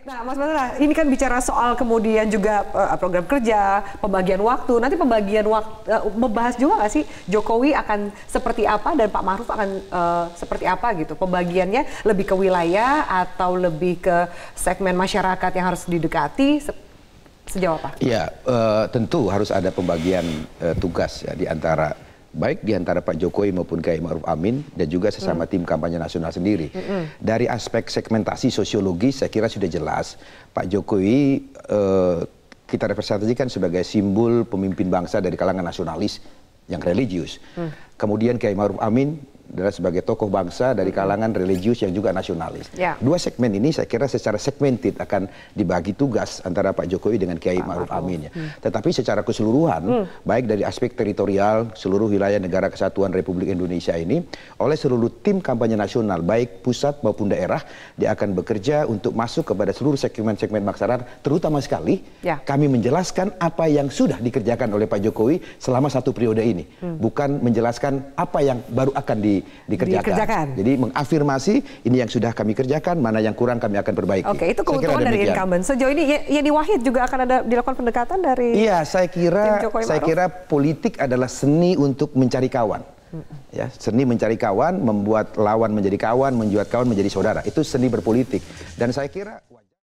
Nah, Mas Mandra, ini kan bicara soal kemudian juga uh, program kerja, pembagian waktu. Nanti pembagian waktu uh, eh, membahas juga nggak sih Jokowi akan seperti apa dan Pak Maruf akan uh, seperti apa gitu? Pembagiannya lebih ke wilayah atau lebih ke segmen masyarakat yang harus didekati? Se sejauh apa? Ya, uh, tentu harus ada pembagian uh, tugas ya di antara baik di antara Pak Jokowi maupun Kiai Ma'ruf Amin dan juga sesama mm. tim kampanye nasional sendiri. Mm -hmm. Dari aspek segmentasi sosiologis saya kira sudah jelas Pak Jokowi eh, kita representasikan sebagai simbol pemimpin bangsa dari kalangan nasionalis yang religius. Mm. Kemudian Kiai Ma'ruf Amin adalah sebagai tokoh bangsa dari kalangan religius yang juga nasionalis. Ya. Dua segmen ini saya kira secara segmented akan dibagi tugas antara Pak Jokowi dengan Kiai Ma'ruf Amin. Ya. Hmm. Tetapi secara keseluruhan, hmm. baik dari aspek teritorial seluruh wilayah negara kesatuan Republik Indonesia ini, oleh seluruh tim kampanye nasional, baik pusat maupun daerah, dia akan bekerja untuk masuk kepada seluruh segmen-segmen masyarakat, terutama sekali ya. kami menjelaskan apa yang sudah dikerjakan oleh Pak Jokowi selama satu periode ini. Hmm. Bukan menjelaskan apa yang baru akan di dikerjakan. dikerjakan. Jadi mengafirmasi ini yang sudah kami kerjakan, mana yang kurang kami akan perbaiki. Oke, itu keuntungan dari incumbent. Sejauh ini ya- Yeni Wahid juga akan ada dilakukan pendekatan dari Iya, saya kira saya kira politik adalah seni untuk mencari kawan. Ya, seni mencari kawan, membuat lawan menjadi kawan, menjuat kawan menjadi saudara. Itu seni berpolitik. Dan saya kira